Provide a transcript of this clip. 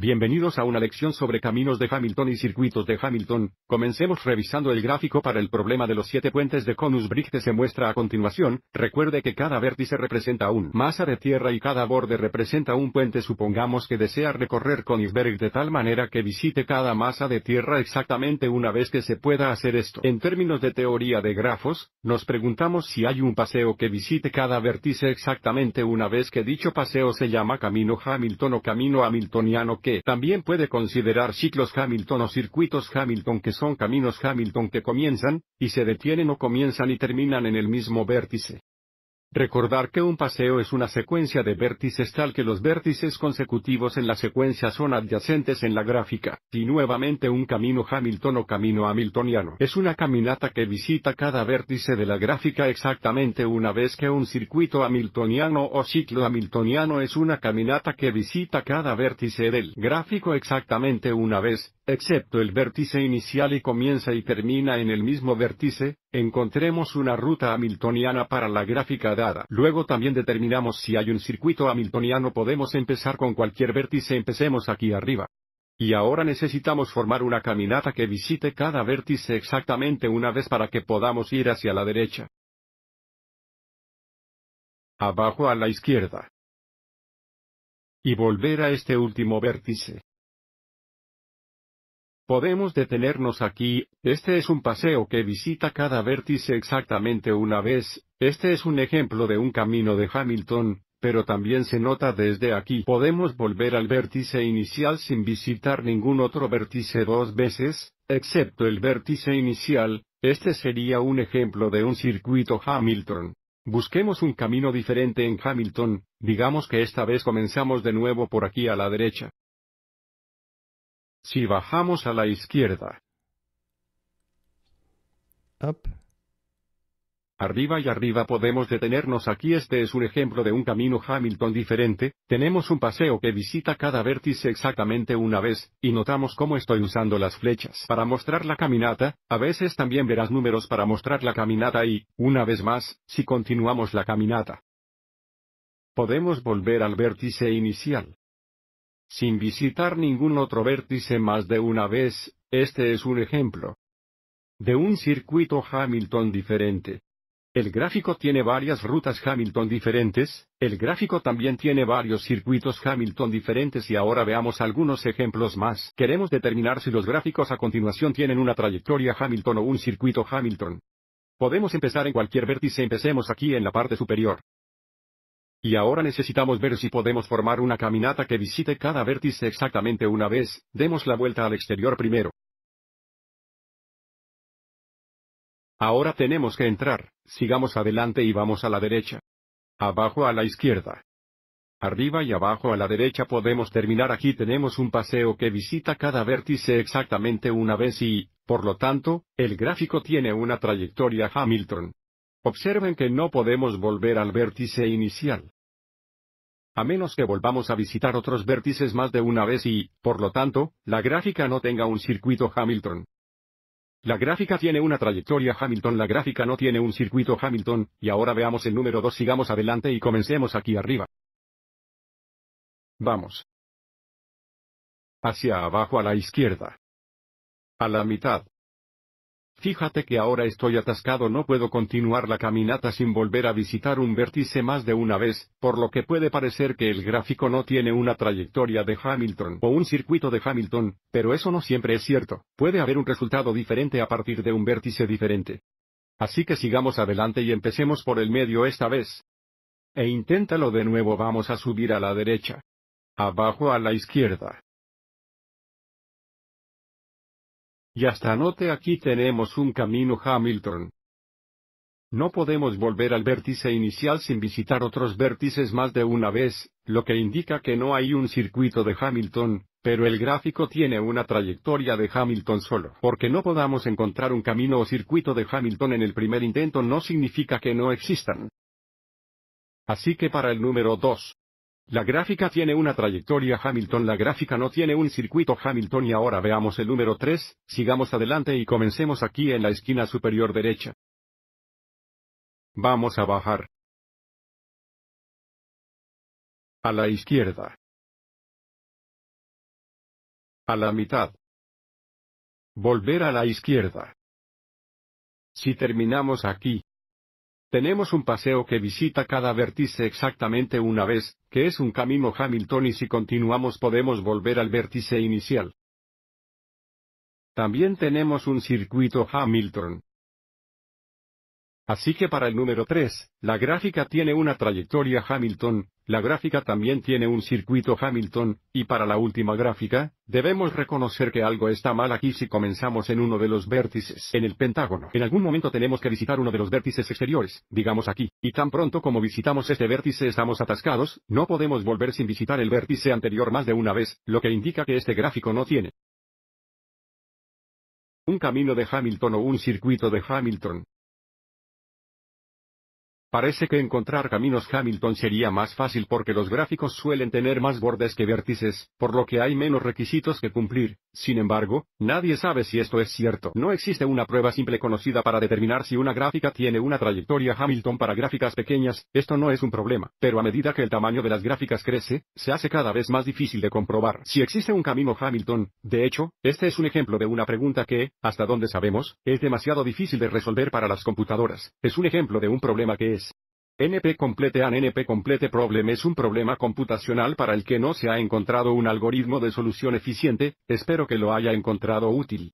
Bienvenidos a una lección sobre caminos de Hamilton y circuitos de Hamilton. Comencemos revisando el gráfico para el problema de los siete puentes de conus brick que se muestra a continuación. Recuerde que cada vértice representa un masa de tierra y cada borde representa un puente. Supongamos que desea recorrer Königsberg de tal manera que visite cada masa de tierra exactamente una vez que se pueda hacer esto. En términos de teoría de grafos, nos preguntamos si hay un paseo que visite cada vértice exactamente una vez que dicho paseo se llama camino Hamilton o camino hamiltoniano también puede considerar ciclos Hamilton o circuitos Hamilton que son caminos Hamilton que comienzan, y se detienen o comienzan y terminan en el mismo vértice. Recordar que un paseo es una secuencia de vértices tal que los vértices consecutivos en la secuencia son adyacentes en la gráfica, y nuevamente un camino Hamilton o camino hamiltoniano es una caminata que visita cada vértice de la gráfica exactamente una vez que un circuito hamiltoniano o ciclo hamiltoniano es una caminata que visita cada vértice del gráfico exactamente una vez, excepto el vértice inicial y comienza y termina en el mismo vértice, encontremos una ruta hamiltoniana para la gráfica dada. Luego también determinamos si hay un circuito hamiltoniano podemos empezar con cualquier vértice empecemos aquí arriba. Y ahora necesitamos formar una caminata que visite cada vértice exactamente una vez para que podamos ir hacia la derecha. Abajo a la izquierda. Y volver a este último vértice. Podemos detenernos aquí, este es un paseo que visita cada vértice exactamente una vez, este es un ejemplo de un camino de Hamilton, pero también se nota desde aquí. Podemos volver al vértice inicial sin visitar ningún otro vértice dos veces, excepto el vértice inicial, este sería un ejemplo de un circuito Hamilton. Busquemos un camino diferente en Hamilton, digamos que esta vez comenzamos de nuevo por aquí a la derecha. Si bajamos a la izquierda. Up. Arriba y arriba podemos detenernos aquí. Este es un ejemplo de un camino Hamilton diferente, tenemos un paseo que visita cada vértice exactamente una vez, y notamos cómo estoy usando las flechas para mostrar la caminata, a veces también verás números para mostrar la caminata y, una vez más, si continuamos la caminata. Podemos volver al vértice inicial sin visitar ningún otro vértice más de una vez, este es un ejemplo de un circuito Hamilton diferente. El gráfico tiene varias rutas Hamilton diferentes, el gráfico también tiene varios circuitos Hamilton diferentes y ahora veamos algunos ejemplos más. Queremos determinar si los gráficos a continuación tienen una trayectoria Hamilton o un circuito Hamilton. Podemos empezar en cualquier vértice, empecemos aquí en la parte superior. Y ahora necesitamos ver si podemos formar una caminata que visite cada vértice exactamente una vez, demos la vuelta al exterior primero. Ahora tenemos que entrar, sigamos adelante y vamos a la derecha. Abajo a la izquierda. Arriba y abajo a la derecha podemos terminar aquí tenemos un paseo que visita cada vértice exactamente una vez y, por lo tanto, el gráfico tiene una trayectoria Hamilton. Observen que no podemos volver al vértice inicial. A menos que volvamos a visitar otros vértices más de una vez y, por lo tanto, la gráfica no tenga un circuito Hamilton. La gráfica tiene una trayectoria Hamilton, la gráfica no tiene un circuito Hamilton, y ahora veamos el número 2, sigamos adelante y comencemos aquí arriba. Vamos. Hacia abajo a la izquierda. A la mitad. Fíjate que ahora estoy atascado, no puedo continuar la caminata sin volver a visitar un vértice más de una vez, por lo que puede parecer que el gráfico no tiene una trayectoria de Hamilton o un circuito de Hamilton, pero eso no siempre es cierto, puede haber un resultado diferente a partir de un vértice diferente. Así que sigamos adelante y empecemos por el medio esta vez. E inténtalo de nuevo, vamos a subir a la derecha. Abajo a la izquierda. Y hasta anote aquí tenemos un camino Hamilton. No podemos volver al vértice inicial sin visitar otros vértices más de una vez, lo que indica que no hay un circuito de Hamilton, pero el gráfico tiene una trayectoria de Hamilton solo. Porque no podamos encontrar un camino o circuito de Hamilton en el primer intento no significa que no existan. Así que para el número 2, la gráfica tiene una trayectoria Hamilton, la gráfica no tiene un circuito Hamilton y ahora veamos el número 3, sigamos adelante y comencemos aquí en la esquina superior derecha. Vamos a bajar. A la izquierda. A la mitad. Volver a la izquierda. Si terminamos aquí, tenemos un paseo que visita cada vértice exactamente una vez, que es un camino Hamilton y si continuamos podemos volver al vértice inicial. También tenemos un circuito Hamilton, Así que para el número 3, la gráfica tiene una trayectoria Hamilton, la gráfica también tiene un circuito Hamilton, y para la última gráfica, debemos reconocer que algo está mal aquí si comenzamos en uno de los vértices en el pentágono. En algún momento tenemos que visitar uno de los vértices exteriores, digamos aquí, y tan pronto como visitamos este vértice estamos atascados, no podemos volver sin visitar el vértice anterior más de una vez, lo que indica que este gráfico no tiene un camino de Hamilton o un circuito de Hamilton. Parece que encontrar caminos Hamilton sería más fácil porque los gráficos suelen tener más bordes que vértices, por lo que hay menos requisitos que cumplir. Sin embargo, nadie sabe si esto es cierto. No existe una prueba simple conocida para determinar si una gráfica tiene una trayectoria Hamilton para gráficas pequeñas, esto no es un problema. Pero a medida que el tamaño de las gráficas crece, se hace cada vez más difícil de comprobar si existe un camino Hamilton. De hecho, este es un ejemplo de una pregunta que, hasta donde sabemos, es demasiado difícil de resolver para las computadoras. Es un ejemplo de un problema que es NP Complete AN NP Complete Problem es un problema computacional para el que no se ha encontrado un algoritmo de solución eficiente, espero que lo haya encontrado útil.